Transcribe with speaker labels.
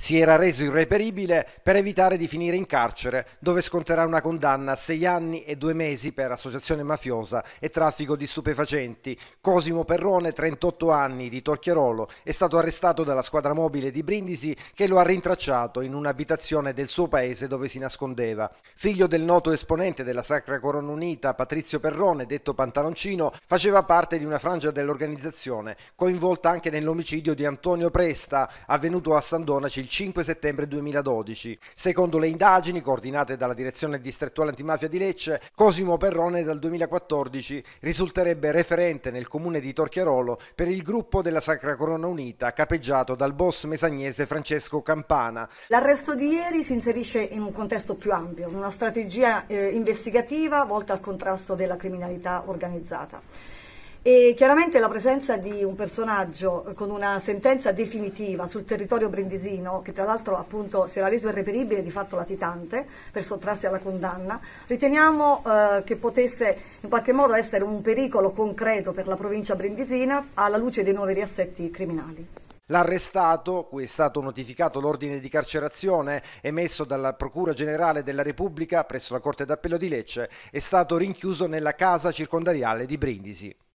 Speaker 1: Si era reso irreperibile per evitare di finire in carcere, dove sconterà una condanna a sei anni e due mesi per associazione mafiosa e traffico di stupefacenti. Cosimo Perrone, 38 anni, di Torchiarolo, è stato arrestato dalla squadra mobile di Brindisi che lo ha rintracciato in un'abitazione del suo paese dove si nascondeva. Figlio del noto esponente della Sacra Corona Unita, Patrizio Perrone, detto Pantaloncino, faceva parte di una frangia dell'organizzazione coinvolta anche nell'omicidio di Antonio Presta, avvenuto a Sandona Donaci 5 settembre 2012. Secondo le indagini coordinate dalla Direzione Distrettuale Antimafia di Lecce, Cosimo Perrone dal 2014 risulterebbe referente nel comune di Torchiarolo per il gruppo della Sacra Corona Unita capeggiato dal boss mesagnese Francesco Campana.
Speaker 2: L'arresto di ieri si inserisce in un contesto più ampio, una strategia eh, investigativa volta al contrasto della criminalità organizzata. E chiaramente la presenza di un personaggio eh, con una sentenza definitiva sul territorio brindisino, che tra l'altro appunto si era reso irreperibile di fatto latitante per sottrarsi alla condanna, riteniamo eh, che potesse in qualche modo essere un pericolo concreto per la provincia brindisina alla luce dei nuovi riassetti criminali.
Speaker 1: L'arrestato, cui è stato notificato l'ordine di carcerazione emesso dalla Procura Generale della Repubblica presso la Corte d'Appello di Lecce, è stato rinchiuso nella casa circondariale di Brindisi.